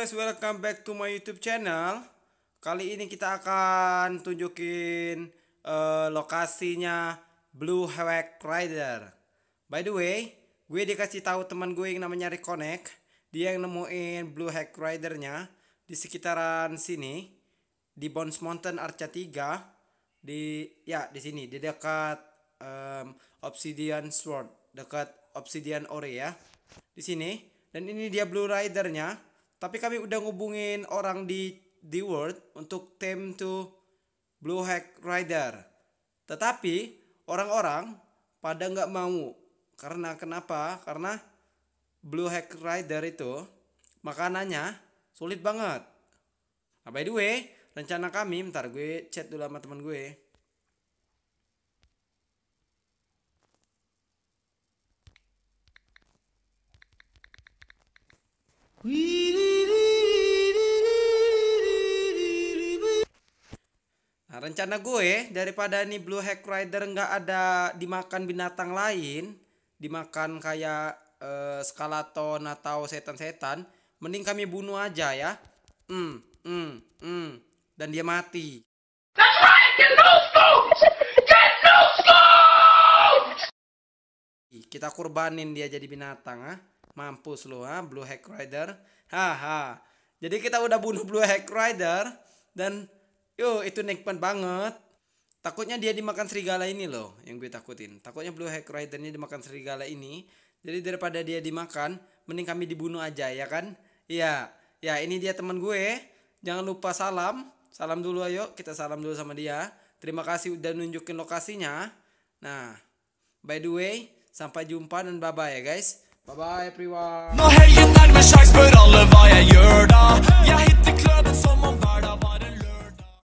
guys, welcome back to my YouTube channel. Kali ini kita akan tunjukin uh, lokasinya Blue Hawk Rider. By the way, gue dikasih tahu teman gue yang namanya Reconnect, dia yang nemuin Blue Hawk Rider-nya di sekitaran sini di Bones Mountain Arca 3 di ya di sini di dekat um, Obsidian Sword, dekat Obsidian Ore ya. Di sini dan ini dia Blue Rider-nya tapi kami udah ngubungin orang di di World untuk tim to Blue Hack Rider tetapi orang-orang pada nggak mau karena kenapa karena Blue Hack Rider itu makanannya sulit banget nah by the way rencana kami ntar gue chat dulu sama teman gue Wih. rencana gue daripada nih Blue Hack Rider nggak ada dimakan binatang lain, dimakan kayak eh, skalaton atau setan-setan, mending kami bunuh aja ya. Hmm, hmm, hmm. Dan dia mati. Kita kurbanin dia jadi binatang ah. Mampus lu ah, Blue Hack Rider. Haha. Jadi kita udah bunuh Blue Hack Rider dan yo itu nekpan banget takutnya dia dimakan serigala ini loh yang gue takutin takutnya blue hack ini dimakan serigala ini jadi daripada dia dimakan mending kami dibunuh aja ya kan iya ya ini dia teman gue jangan lupa salam salam dulu ayo kita salam dulu sama dia terima kasih udah nunjukin lokasinya nah by the way sampai jumpa dan bye bye ya guys bye bye everyone